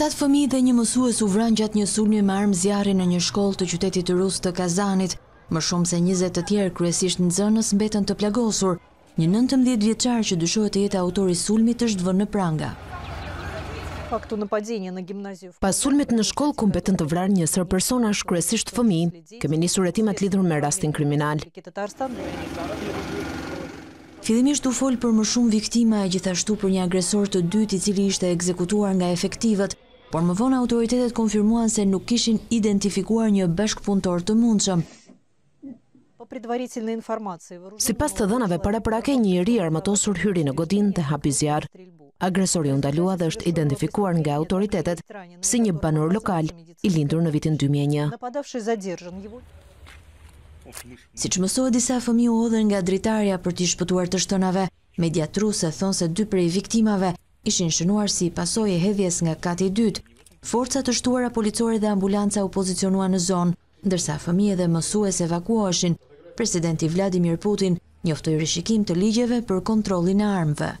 7 fëmi dhe një mësues u vran gjatë një sulmi me armë zjarri në një shkollë të qytetit rus të Kazanit. Më shumë se 20 të tjerë kryesisht në zënës mbetën të plagosur. Një 19 vjeçar që dyshohet të jetë autori sulmit është vënë në pranga. Pas sulmit në shkollë ku mbetën të vrarë një sër persona është kryesisht fëmi, kemi nisur hetimat lidhur me rastin kriminal. Fidhimisht u folë për më shumë viktima e gjithashtu për një agresor të dyti cili ishte ekzekutuar nga efektivët, por më vonë autoritetet konfirmuan se nuk kishin identifikuar një bëshk punëtor të mundshëm. Po si pas të dhënave para prake, një ri armatosur hyri në godin dhe hapizjarë. Agresori undalua dhe është identifikuar nga autoritetet si një banor lokal i lindur në vitin 2001. Si që mësohet disa fëmi u odhe nga dritarja për t'i shpëtuar të shtënave, mediatru se thonë se dy prej viktimave ishin shënuar si pasoj e hedhjes nga kati dytë. Forca të shtuara policore dhe ambulanca u pozicionua në zonë, ndërsa fëmije dhe mësues evakuashin, presidenti Vladimir Putin njoftoj rishikim të ligjeve për kontrolin e armëve.